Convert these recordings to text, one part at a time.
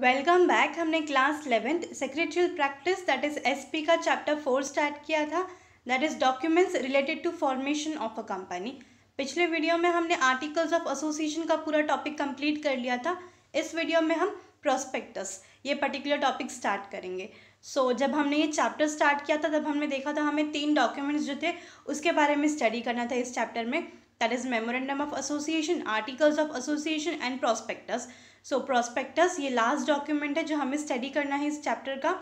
Welcome back हमने class eleventh secretarial practice that is SP का chapter four start किया था that is documents related to formation of a company पिछले video में हमने articles of association का पूरा टॉपिक कंप्लीट कर लिया था इस वीडियो में हम प्रोस्पेक्टस ये पर्टिकुलर टॉपिक स्टार्ट करेंगे सो so, जब हमने ये चैप्टर स्टार्ट किया था तब हमने देखा था हमें तीन डॉक्यूमेंट्स जो थे उसके बारे में स्टडी करना था इस चैप्टर में that is memorandum of association articles of association and prospectus so prospectus ये last document है जो हमें study करना है इस chapter का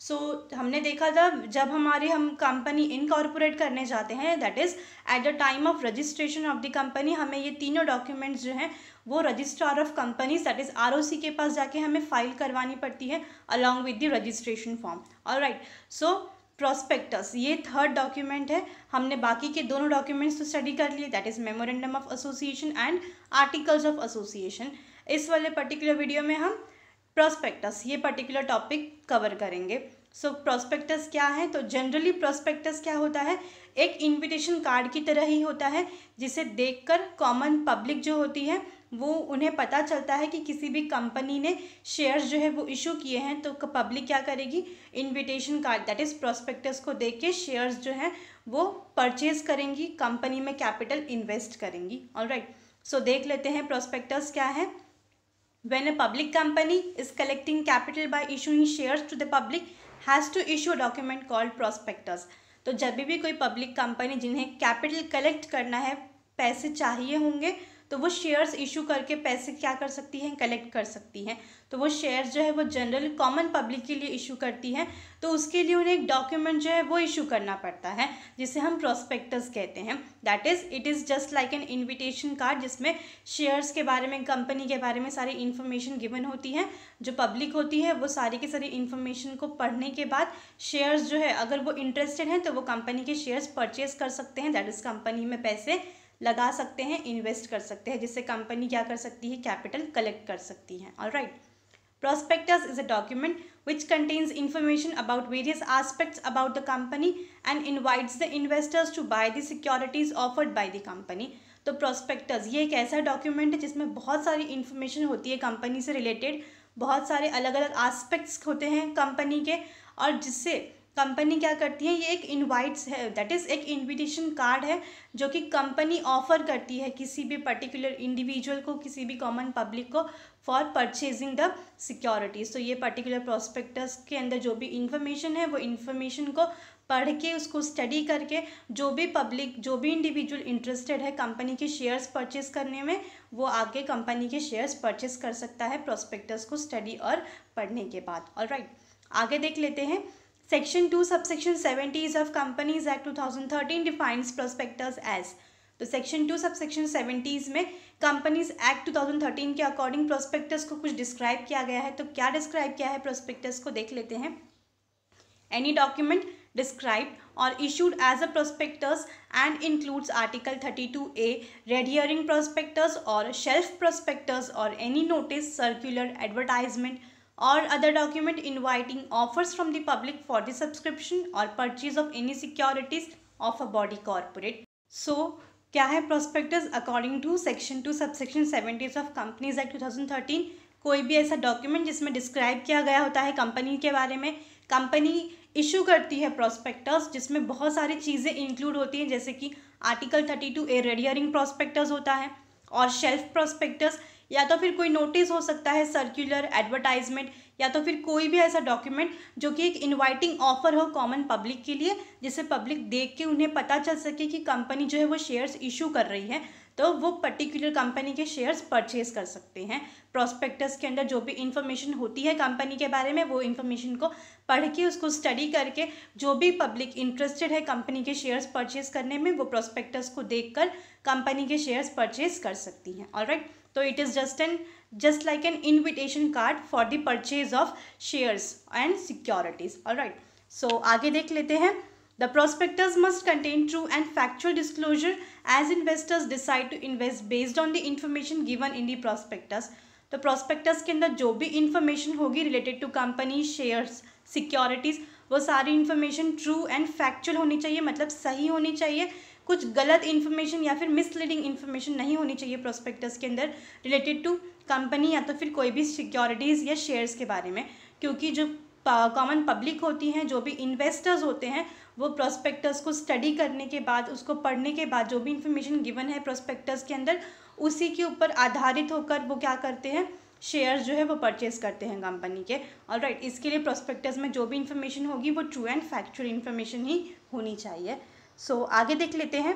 सो so, हमने देखा था जब हमारे हम कंपनी इनकॉर्पोरेट करने जाते हैं that is at the time of registration of the company हमें ये तीनों डॉक्यूमेंट्स जो हैं वो registrar of companies that is R के पास जाके हमें फाइल करवानी पड़ती है along with the registration form all right so prospectus ये थर्ड डॉक्यूमेंट है हमने बाकी के दोनों डॉक्यूमेंट्स तो स्टडी कर लिए that is memorandum of association and articles of association इस वाले पर्टिकुलर वीडियो में हम प्रोस्पेक्टस ये पर्टिकुलर टॉपिक कवर करेंगे सो so, प्रोस्पेक्टस क्या है तो जनरली प्रोस्पेक्टस क्या होता है एक इनविटेशन कार्ड की तरह ही होता है जिसे देखकर कॉमन पब्लिक जो होती है वो उन्हें पता चलता है कि किसी भी कंपनी ने शेयर्स जो है वो इशू किए हैं तो पब्लिक क्या करेगी invitation card that is prospectus को देख के शेयर्स जो हैं वो परचेज करेंगी कंपनी में कैपिटल इन्वेस्ट करेंगी ऑल राइट सो देख लेते हैं प्रोस्पेक्टस क्या है when a public company is collecting capital by issuing shares to the public has to issue document called prospectus तो जब भी कोई पब्लिक कंपनी जिन्हें कैपिटल कलेक्ट करना है पैसे चाहिए होंगे तो वो शेयर्स इशू करके पैसे क्या कर सकती हैं कलेक्ट कर सकती हैं तो वो शेयर्स जो है वो जनरल कॉमन पब्लिक के लिए इशू करती हैं तो उसके लिए उन्हें एक डॉक्यूमेंट जो है वो इशू करना पड़ता है जिसे हम प्रोस्पेक्टस कहते हैं that is it is just like an invitation card जिसमें शेयर्स के बारे में कंपनी के बारे में सारी इन्फॉर्मेशन गिवन होती है जो पब्लिक होती है वो सारी की सारी इन्फॉर्मेशन को पढ़ने के बाद शेयर्स जो है अगर वो इंटरेस्टेड हैं तो वो कंपनी के शेयर्स परचेज कर सकते हैं दैट इज़ कंपनी में पैसे लगा सकते हैं इन्वेस्ट कर सकते हैं जिससे कंपनी क्या कर सकती है कैपिटल कलेक्ट कर सकती है और right prospectus is a document which contains information about various aspects about the company and invites the investors to buy the securities offered by the company तो प्रोस्पेक्टस ये एक ऐसा डॉक्यूमेंट है जिसमें बहुत सारी इन्फॉर्मेशन होती है कंपनी से रिलेटेड बहुत सारे अलग अलग आस्पेक्ट्स होते हैं कंपनी के और जिससे कंपनी क्या करती है ये एक इनवाइट्स है दैट इज़ एक इनविटेशन कार्ड है जो कि कंपनी ऑफर करती है किसी भी पर्टिकुलर इंडिविजुअल को किसी भी कॉमन पब्लिक को फॉर परचेजिंग द सिक्योरिटीज़ तो ये पर्टिकुलर प्रोस्पेक्टस के अंदर जो भी इंफॉर्मेशन है वो इन्फॉर्मेशन को पढ़ के उसको स्टडी करके जो भी पब्लिक जो भी इंडिविजुअल इंटरेस्टेड है कंपनी के शेयर्स परचेस करने में वो आगे कंपनी के शेयर्स परचेस कर सकता है प्रोस्पेक्टस को स्टडी और पढ़ने के बाद ऑल राइट आगे देख लेते हैं section two subsection seventies of companies act two thousand thirteen defines prospectors as तो सेक्शन टू सबसेक्शन सेवेंटीज में companies act two thousand thirteen के अकॉर्डिंग प्रोस्पेक्टर्स को कुछ डिस्क्राइब किया गया है तो क्या डिस्क्राइब किया है प्रोस्पेक्टर्स को देख लेते हैं एनी डॉक्यूमेंट डिस्क्राइब और issued as a prospectors and includes article thirty two A red herring prospectors और शेल्फ प्रोस्पेक्टर्स और एनी नोटिस सर्क्यूलर एडवर्टाइजमेंट और other document inviting offers from the public for the subscription और purchase of any securities of a body corporate so क्या है prospectus according to section two subsection seventies of companies act 2013 कोई भी ऐसा document जिसमें describe किया गया होता है कंपनी के बारे में कंपनी इशू करती है प्रोस्पेक्टस जिसमें बहुत सारी चीज़ें इंक्लूड होती हैं जैसे कि article thirty two A red herring prospectus होता है और शेल्फ प्रोस्पेक्टस या तो फिर कोई नोटिस हो सकता है सर्कुलर एडवर्टाइजमेंट या तो फिर कोई भी ऐसा डॉक्यूमेंट जो कि एक इनवाइटिंग ऑफर हो कॉमन पब्लिक के लिए जिसे पब्लिक देख के उन्हें पता चल सके कि कंपनी जो है वो शेयर्स इशू कर रही है तो वो पर्टिकुलर कंपनी के शेयर्स परचेज कर सकते हैं प्रोस्पेक्टस के अंदर जो भी इंफॉर्मेशन होती है कंपनी के बारे में वो इन्फॉर्मेशन को पढ़ के उसको स्टडी करके जो भी पब्लिक इंटरेस्टेड है कंपनी के शेयर्स परचेज करने में वो प्रोस्पेक्टस को देखकर कंपनी के शेयर्स परचेज कर सकती हैं ऑलराइट right? तो it is just an just like an invitation card for the purchase of shares and securities और राइट सो आगे देख लेते हैं the prospectors must contain true and factual disclosure as investors decide to invest based on the information given in the prospectors तो prospectors के अंदर जो भी इन्फॉर्मेशन होगी related to company shares securities वो सारी इन्फॉर्मेशन ट्रू एंड फैक्चुअल होनी चाहिए मतलब सही होनी चाहिए कुछ गलत इन्फॉर्मेशन या फिर मिसलीडिंग इन्फॉर्मेशन नहीं होनी चाहिए प्रोस्पेक्टस के अंदर रिलेटेड टू कंपनी या तो फिर कोई भी सिक्योरिटीज़ या शेयर्स के बारे में क्योंकि जो कॉमन पब्लिक होती हैं जो भी इन्वेस्टर्स होते हैं वो प्रोस्पेक्टस को स्टडी करने के बाद उसको पढ़ने के बाद जो भी इन्फॉर्मेशन गिवन है प्रोस्पेक्टस के अंदर उसी के ऊपर आधारित होकर वो क्या करते हैं शेयर्स जो है वो परचेज करते हैं कंपनी के और राइट इसके लिए प्रोस्पेक्टस में जो भी इन्फॉर्मेशन होगी वो ट्रू एंड फैक्चुअल इन्फॉर्मेशन ही होनी चाहिए सो so, आगे देख लेते हैं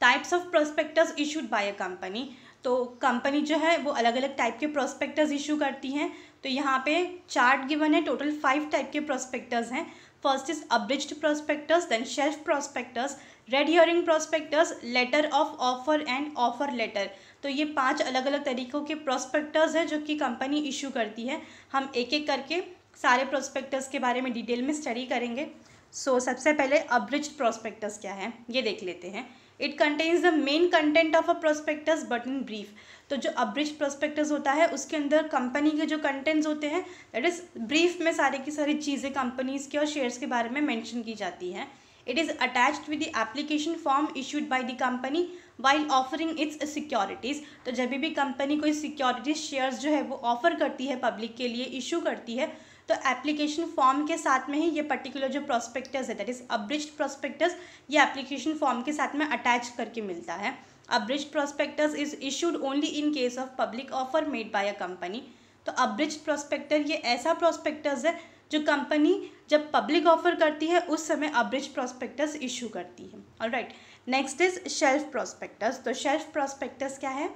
types of prospectus issued by a company तो कंपनी जो है वो अलग अलग टाइप के प्रोस्पेक्टस इशू करती हैं तो यहाँ पे चार्ट गिवन है टोटल फाइव टाइप के प्रोस्पेक्टस हैं first is abridged prospectus then shelf prospectus red herring prospectus letter of offer and offer letter तो ये पांच अलग अलग तरीक़ों के प्रोस्पेक्टस हैं जो कि कंपनी इशू करती है हम एक एक करके सारे प्रोस्पेक्टस के बारे में डिटेल में स्टडी करेंगे सो so, सबसे पहले अब्रिज प्रोस्पेक्टस क्या है ये देख लेते हैं it contains the main content of a prospectus but in brief तो जो अब्रिज प्रोस्पेक्टस होता है उसके अंदर कंपनी के जो कंटेंट्स होते हैं दैट इज़ ब्रीफ में सारी की सारी चीज़ें कंपनीज के और शेयर्स के बारे में मैंशन की जाती हैं it is attached with the application form issued by the company while offering its securities तो जब भी कंपनी कोई सिक्योरिटीज शेयर्स जो है वो ऑफर करती है पब्लिक के लिए इशू करती है तो एप्लीकेशन फॉर्म के साथ में ही ये पर्टिकुलर जो प्रोस्पेक्टस है दैट इज़ अब्रिज प्रोस्पेक्टस ये एप्लीकेशन फॉर्म के साथ में अटैच करके मिलता है abridge prospectus is issued only in case of public offer made by a company तो अब्रिज प्रोस्पेक्टर ये ऐसा प्रोस्पेक्टस है जो कंपनी जब पब्लिक ऑफर करती है उस समय अब्रिज प्रोस्पेक्टस इशू करती है और right next is shelf prospectus तो शेल्फ प्रोस्पेक्टस क्या है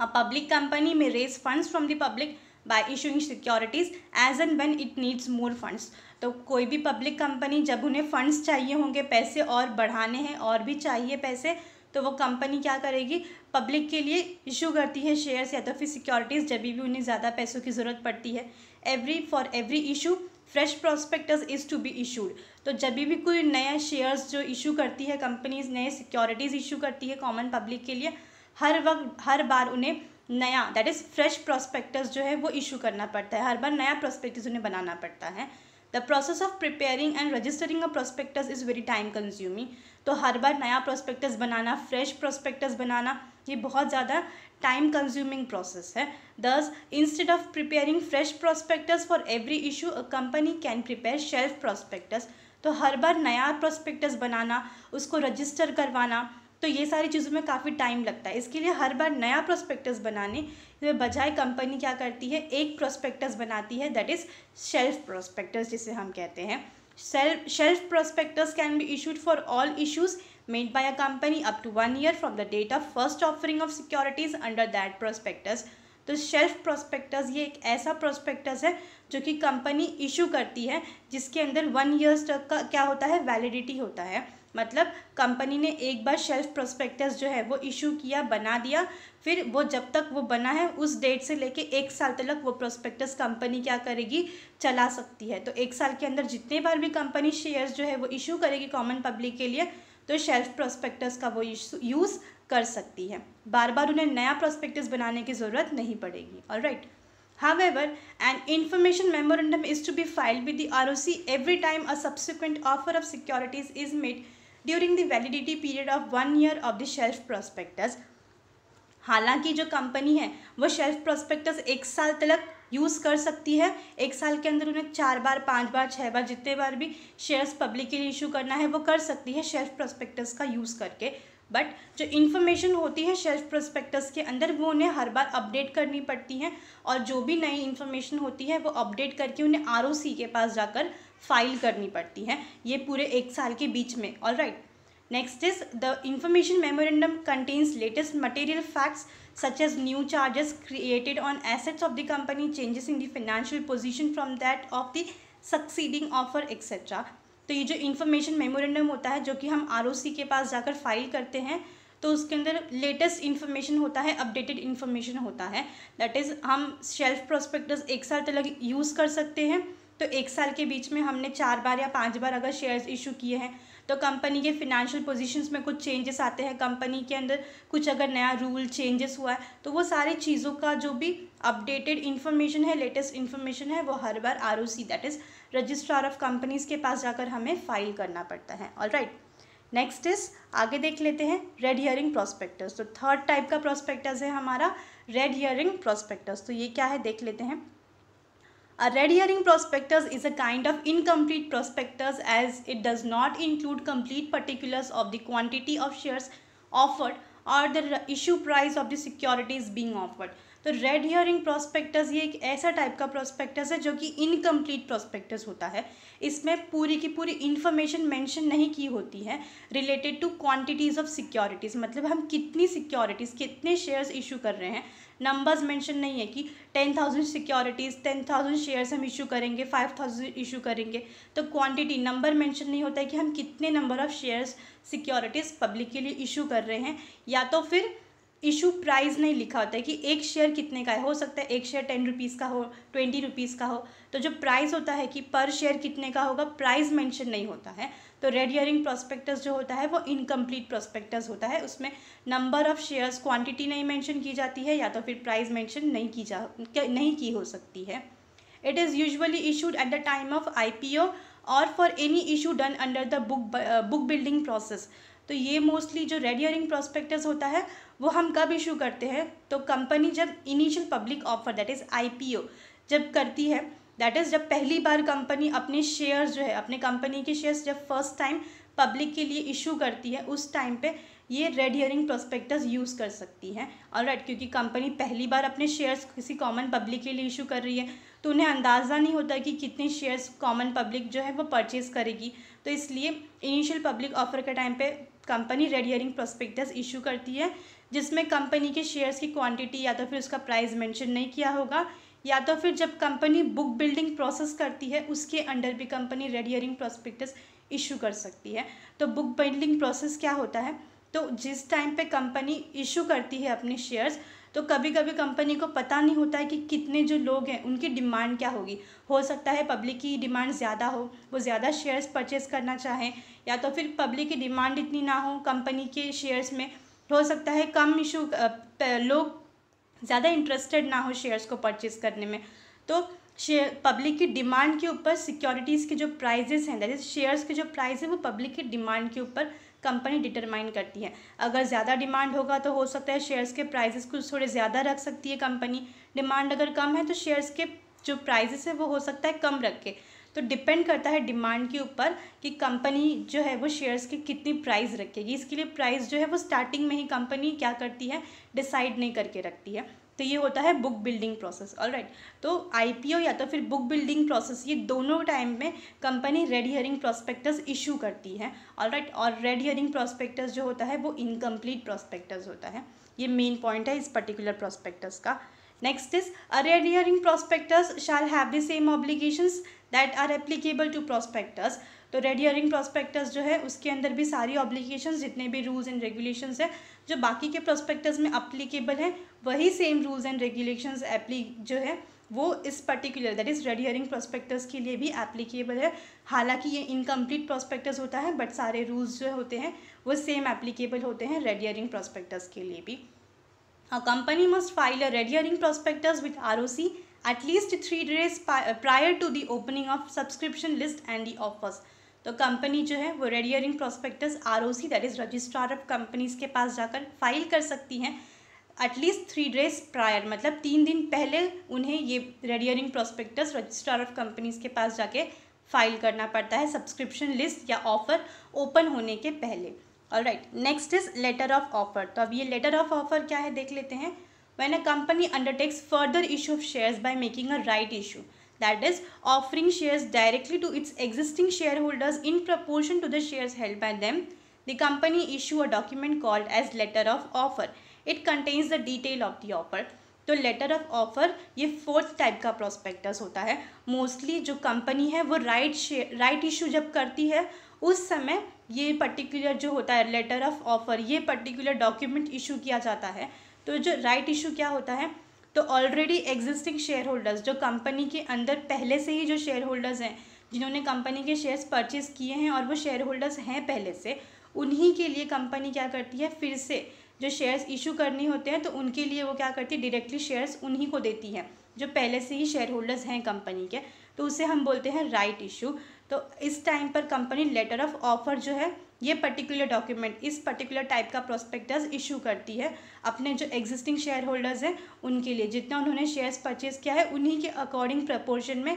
a public company may raise funds from the public by issuing securities as and when it needs more funds तो कोई भी पब्लिक कंपनी जब उन्हें फंड्स चाहिए होंगे पैसे और बढ़ाने हैं और भी चाहिए पैसे तो वो कंपनी क्या करेगी पब्लिक के लिए इशू करती है शेयर्स या तो फिर सिक्योरिटीज़ जब भी उन्हें ज़्यादा पैसों की ज़रूरत पड़ती है every for every issue fresh prospect is to be issued तो जब भी कोई नया शेयर्स जो इशू करती है कंपनीज नए सिक्योरिटीज़ इशू करती है कॉमन पब्लिक के लिए हर वक्त हर बार उन्हें नया दैट इज़ फ्रेश प्रोस्पेक्टस जो है वो इशू करना पड़ता है हर बार नया प्रोस्पेक्टस उन्हें बनाना पड़ता है the process of preparing and registering a prospectus is very time consuming तो हर बार नया प्रोस्पेक्टस बनाना फ्रेश प्रोस्पेक्टस बनाना ये बहुत ज़्यादा टाइम कंज्यूमिंग प्रोसेस है thus instead of preparing fresh prospectus for every issue a company can prepare shelf prospectus तो हर बार नया प्रोस्पेक्टस बनाना उसको रजिस्टर करवाना तो ये सारी चीज़ों में काफ़ी टाइम लगता है इसके लिए हर बार नया प्रोस्पेक्टस बनाने तो बजाय कंपनी क्या करती है एक प्रोस्पेक्टस बनाती है दैट इज़ शेल्फ प्रोस्पेक्टस जिसे हम कहते हैं self shelf prospectus can be issued for all issues made by a company up to one year from the date of first offering of securities under that prospectus तो shelf prospectus ये एक ऐसा prospectus है जो कि company issue करती है जिसके अंदर वन ईयर्स तक का क्या होता है वैलिडिटी होता है मतलब कंपनी ने एक बार शेल्फ प्रोस्पेक्टस जो है वो इशू किया बना दिया फिर वो जब तक वो बना है उस डेट से लेके एक साल तक वो प्रोस्पेक्टस कंपनी क्या करेगी चला सकती है तो एक साल के अंदर जितने बार भी कंपनी शेयर्स जो है वो इशू करेगी कॉमन पब्लिक के लिए तो शेल्फ प्रोस्पेक्टस का वो यूज़ कर सकती है बार बार उन्हें नया प्रोस्पेक्टस बनाने की ज़रूरत नहीं पड़ेगी और right information memorandum is to be file with the R O C every time a subsequent offer of securities is made during the validity period of one year of the shelf prospectus हालांकि जो company है वो shelf prospectus एक साल तक use कर सकती है एक साल के अंदर उन्हें चार बार पाँच बार छः बार जितने बार भी शेयर्स पब्लिकली इशू करना है वो कर सकती है शेल्फ प्रोस्पेक्टस का यूज़ करके बट जो इन्फॉर्मेशन होती है शेल्फ प्रोस्पेक्टस के अंदर वो उन्हें हर बार अपडेट करनी पड़ती है और जो भी नई इन्फॉर्मेशन होती है वो अपडेट करके उन्हें आर के पास जाकर फाइल करनी पड़ती है ये पूरे एक साल के बीच में all right next is the information memorandum contains latest material facts such as new charges created on assets of the company changes in the financial position from that of the succeeding offer etcetera तो ये जो information memorandum होता है जो कि हम are के पास जाकर फाइल करते हैं तो उसके अंदर लेटेस्ट इन्फॉर्मेशन होता है अपडेटेड इन्फॉर्मेशन होता है दैट इज़ हम शेल्फ प्रोस्पेक्टस एक साल तक यूज़ कर सकते हैं तो एक साल के बीच में हमने चार बार या पांच बार अगर शेयर्स इशू किए हैं तो कंपनी के फिनेंशियल पोजीशंस में कुछ चेंजेस आते हैं कंपनी के अंदर कुछ अगर नया रूल चेंजेस हुआ है तो वो सारी चीज़ों का जो भी अपडेटेड इन्फॉर्मेशन है लेटेस्ट इन्फॉर्मेशन है वो हर बार R O C that is registrar of companies के पास जाकर हमें फाइल करना पड़ता है ऑल राइट नेक्स्ट इज आगे देख लेते हैं रेड हियरिंग प्रोस्पेक्टस तो थर्ड टाइप का प्रोस्पेक्टस है हमारा रेड हियरिंग प्रोस्पेक्टस तो ये क्या है देख लेते हैं a red herring prospectus is a kind of incomplete prospectus as it does not include complete particulars of the quantity of shares offered और the issue price of the securities being offered तो red herring prospectus ये एक ऐसा type का prospectus है जो कि incomplete prospectus होता है इसमें पूरी की पूरी इन्फॉर्मेशन मेंशन नहीं की होती है related to quantities of securities मतलब हम कितनी सिक्योरिटीज़ कितने शेयर्स इशू कर रहे हैं नंबर्स मेंशन नहीं है कि ten thousand securities ten thousand shares हम इशू करेंगे फाइव थाउजेंड इशू करेंगे तो क्वांटिटी नंबर मेंशन नहीं होता है कि हम कितने number of shares securities public के लिए इशू कर रहे हैं या तो फिर इशू प्राइस नहीं लिखा होता है कि एक शेयर कितने का है हो सकता है एक शेयर टेन रुपीज़ का हो ट्वेंटी रुपीज़ का हो तो जो प्राइस होता है कि पर शेयर कितने का होगा प्राइस मेंशन नहीं होता है तो रेड ईयरिंग प्रोस्पेक्टस जो होता है वो इनकम्प्लीट प्रोस्पेक्टस होता है उसमें नंबर ऑफ शेयर्स क्वान्टिटी नहीं मैंशन की जाती है या तो फिर प्राइज मैंशन नहीं की जा नहीं की हो सकती है it is usually issued at the time of I और for any issue done under the book book building process तो ये मोस्टली जो रेड ईयरिंग प्रोस्पेक्टस होता है वो हम कब इशू करते हैं तो कंपनी जब initial public offer that is I जब करती है दैट इज़ जब पहली बार कंपनी अपने शेयर्स जो है अपने कंपनी के शेयर्स जब फर्स्ट टाइम पब्लिक के लिए इशू करती है उस टाइम पे ये रेड हियरिंग प्रोस्पेक्टस यूज़ कर सकती हैं और राइट क्योंकि कंपनी पहली बार अपने शेयर्स किसी कॉमन पब्लिक के लिए इशू कर रही है तो उन्हें अंदाज़ा नहीं होता कि कितने शेयर्स कॉमन पब्लिक जो है वो परचेज़ करेगी तो इसलिए इनिशियल पब्लिक ऑफर के टाइम पे company red herring prospectus issue करती है जिसमें कंपनी के शेयर्स की क्वांटिटी या तो फिर उसका प्राइस मेंशन नहीं किया होगा या तो फिर जब कंपनी बुक बिल्डिंग प्रोसेस करती है उसके अंडर भी कंपनी रेड प्रोस्पेक्टस इशू कर सकती है तो बुक बिल्डिंग प्रोसेस क्या होता है तो जिस टाइम पे कंपनी इशू करती है अपने शेयर्स तो कभी कभी कंपनी को पता नहीं होता है कि कितने जो लोग हैं उनकी डिमांड क्या होगी हो सकता है पब्लिक की डिमांड ज़्यादा हो वो ज़्यादा शेयर्स परचेस करना चाहें या तो फिर पब्लिक की डिमांड इतनी ना हो कंपनी के शेयर्स में हो सकता है कम इशू लोग ज़्यादा इंटरेस्टेड ना हो शेयर्स को परचेज करने में तो शेयर पब्लिक की डिमांड के ऊपर सिक्योरिटीज़ के जो प्राइजेस हैं दैट इज शेयर्स के जो प्राइस है वो पब्लिक की डिमांड के ऊपर कंपनी डिटरमाइन करती है अगर ज़्यादा डिमांड होगा तो हो सकता है शेयर्स के प्राइजेस कुछ थोड़े ज़्यादा रख सकती है कंपनी डिमांड अगर कम है तो शेयर्स के जो प्राइजेस है वो हो सकता है कम रखे तो डिपेंड करता है डिमांड के ऊपर कि कंपनी जो है वो शेयर्स की कितनी प्राइस रखेगी इसके लिए प्राइस जो है वो स्टार्टिंग में ही कंपनी क्या करती है डिसाइड नहीं करके रखती है तो ये होता है book building process all right तो आई या तो फिर बुक बिल्डिंग प्रोसेस ये दोनों टाइम में company red herring prospectus issue करती है ऑल राइट और रेड हियरिंग प्रोस्पेक्टस जो होता है वो इनकम्प्लीट प्रोस्पेक्टस होता है ये मेन पॉइंट है इस पर्टिकुलर प्रोस्पेक्टस का Next is arrear hearing prospectors shall have the same obligations that are applicable to prospectus तो रेड हियरिंग प्रोस्पेक्टस जो है उसके अंदर भी सारी ऑब्लिगेशन जितने भी रूल्स एंड रेगुलेशन है जो बाकी के प्रोस्पेक्टस में अप्लीकेबल हैं वही same rules and regulation apply जो है वो इस particular that is red herring prospectus के लिए भी एप्लीकेबल है हालांकि ये इनकम्प्लीट प्रोस्पेक्टस होता है बट सारे रूल्स जो होते हैं वो सेम एप्लीकेबल होते हैं रेड हियरिंग प्रोस्पेक्टस के लिए भी A company must file a red-hearing prospectus with ROC at least 3 days uh, prior to the opening of subscription list and the offers. तो कंपनी जो है वो red herring prospectus R O C that is registrar of companies के पास जाकर file कर सकती हैं एटलीस्ट थ्री डेज प्रायर मतलब तीन दिन पहले उन्हें ये red herring prospectus registrar of companies के पास जाके फाइल करना पड़ता है सब्सक्रिप्शन लिस्ट या ऑफर ओपन होने के पहले all right next is letter of offer तो अब ये लेटर ऑफ ऑफर क्या है देख लेते हैं when a company undertakes further issue of shares by making a right issue that is offering shares directly to its existing share holders in proportion to the shares help by them the company issue a document called as letter of offer it contains the detail of the offer तो letter of offer ये fourth type का prospectus होता है mostly जो company है वो right share right issue जब करती है उस समय ये पर्टिकुलर जो होता है लेटर ऑफ ऑफर ये पर्टिकुलर डॉक्यूमेंट इशू किया जाता है तो जो राइट इशू क्या होता है तो ऑलरेडी एग्जिस्टिंग शेयर होल्डर्स जो कंपनी के अंदर पहले से ही जो शेयर होल्डर्स हैं जिन्होंने कंपनी के शेयर्स परचेज किए हैं और वो शेयर होल्डर्स हैं पहले से उन्हीं के लिए कंपनी क्या करती है फिर से जो शेयर्स इशू करने होते हैं तो उनके लिए वो क्या करती है डायरेक्टली शेयर्स उन्हीं को देती है जो पहले से ही शेयर होल्डर्स हैं कंपनी के तो उसे हम बोलते हैं राइट इशू तो इस टाइम पर कंपनी लेटर ऑफ ऑफर जो है ये पर्टिकुलर डॉक्यूमेंट इस पर्टिकुलर टाइप का प्रोस्पेक्टस इशू करती है अपने जो एग्जिस्टिंग शेयर होल्डर्स हैं उनके लिए जितना उन्होंने शेयर्स परचेज किया है उन्हीं के अकॉर्डिंग प्रपोर्शन में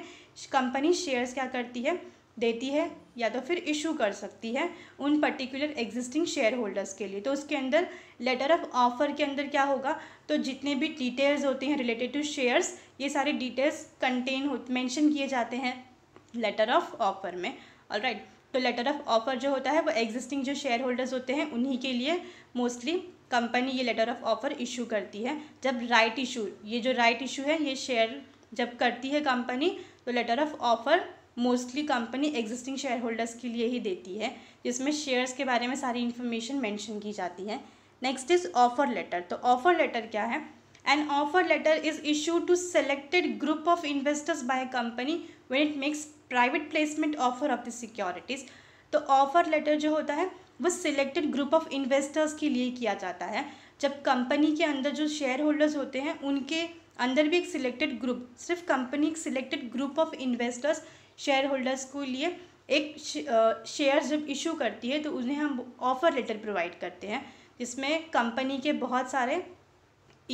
कंपनी शेयर्स क्या करती है देती है या तो फिर इशू कर सकती है उन पर्टिकुलर एग्जिस्टिंग शेयर होल्डर्स के लिए तो उसके अंदर लेटर ऑफ ऑफर के अंदर क्या होगा तो जितने भी डिटेल्स होते हैं रिलेटेड टू शेयर्स ये सारे डिटेल्स कंटेन हो मेंशन किए जाते हैं लेटर ऑफ ऑफर में ऑल राइट तो लेटर ऑफ ऑफर जो होता है वो एग्जिस्टिंग जो शेयर होल्डर्स होते हैं उन्हीं के लिए मोस्टली कंपनी ये लेटर ऑफ ऑफर इशू करती है जब राइट right इशू ये जो राइट right इशू है ये शेयर जब करती है कंपनी तो letter of offer mostly company existing share holders के लिए ही देती है जिसमें शेयर्स के बारे में सारी इन्फॉर्मेशन मैंशन की जाती है नेक्स्ट इज़ ऑफ़र लेटर तो ऑफ़र लेटर क्या है an offer letter is issued to selected group of investors by a company when it makes private placement offer of the securities तो ऑफर लेटर जो होता है वो सिलेक्टेड ग्रुप ऑफ इन्वेस्टर्स के लिए किया जाता है जब कंपनी के अंदर जो शेयर होल्डर्स होते हैं उनके अंदर भी एक सिलेक्टेड ग्रुप सिर्फ कंपनी एक selected group of investors share holders के लिए एक शेयर जब इशू करती है तो उन्हें हम ऑफ़र लेटर प्रोवाइड करते हैं जिसमें कंपनी के बहुत सारे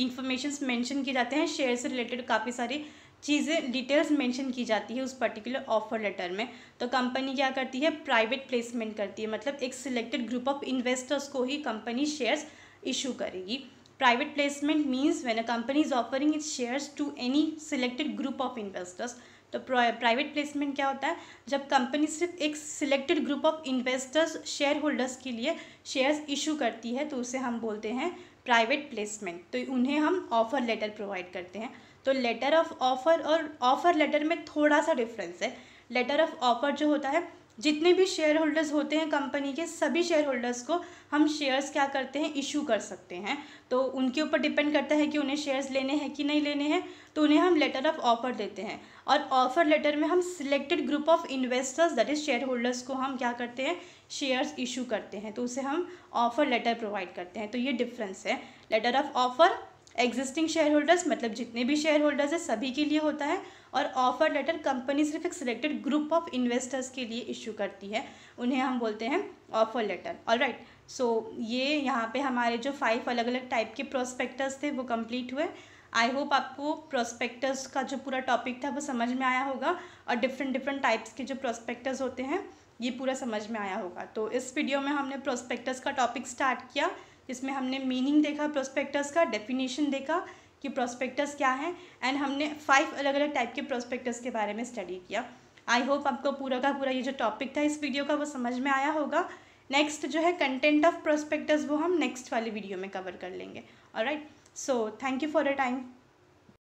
इन्फॉर्मेशन मेंशन किए जाते हैं शेयर से रिलेटेड काफ़ी सारी चीज़ें डिटेल्स मेंशन की जाती है उस पर्टिकुलर ऑफर लेटर में तो कंपनी क्या करती है प्राइवेट प्लेसमेंट करती है मतलब एक सिलेक्टेड ग्रुप ऑफ इन्वेस्टर्स को ही कंपनी शेयर्स इशू करेगी private placement means when a company is offering its shares to any selected group of investors तो प्राइवेट प्लेसमेंट क्या होता है जब कंपनी सिर्फ एक selected group of investors share holders के लिए शेयर्स इशू करती है तो उसे हम बोलते हैं प्राइवेट प्लेसमेंट तो उन्हें हम ऑफ़र लेटर प्रोवाइड करते हैं तो लेटर ऑफ ऑफ़र और ऑफ़र लेटर में थोड़ा सा डिफरेंस है लेटर ऑफ ऑफ़र जो होता है जितने भी शेयर होल्डर्स होते हैं कंपनी के सभी शेयर होल्डर्स को हम शेयर्स क्या करते हैं इशू कर सकते हैं तो उनके ऊपर डिपेंड करता है कि उन्हें शेयर्स लेने हैं कि नहीं लेने हैं तो उन्हें हम लेटर ऑफ ऑफर देते हैं और ऑफर लेटर में हम selected group of investors that is share holders को हम क्या करते हैं शेयर्स इशू करते हैं तो उसे हम ऑफ़र लेटर प्रोवाइड करते हैं तो ये डिफरेंस है letter of offer existing share holders मतलब जितने भी शेयर होल्डर्स हैं सभी के लिए होता है और ऑफर लेटर कंपनी सिर्फ एक सिलेक्टेड ग्रुप ऑफ इन्वेस्टर्स के लिए इशू करती है उन्हें हम बोलते हैं offer letter all right so ये यहाँ पे हमारे जो फाइव अलग अलग टाइप के प्रोस्पेक्टर्स थे वो कंप्लीट हुए आई होप आपको प्रोस्पेक्टर्स का जो पूरा टॉपिक था वो समझ में आया होगा और डिफरेंट डिफरेंट टाइप्स के जो प्रोस्पेक्टर्स होते हैं ये पूरा समझ में आया होगा तो इस वीडियो में हमने प्रोस्पेक्टस का टॉपिक स्टार्ट किया जिसमें हमने मीनिंग देखा प्रोस्पेक्टस का डेफिनेशन देखा कि प्रोस्पेक्टस क्या है एंड हमने फाइव अलग अलग टाइप के प्रोस्पेक्टस के बारे में स्टडी किया आई होप आपको पूरा का पूरा ये जो टॉपिक था इस वीडियो का वो समझ में आया होगा नेक्स्ट जो है कंटेंट ऑफ प्रोस्पेक्टस वो हम नेक्स्ट वाली वीडियो में कवर कर लेंगे और right so thank you for a time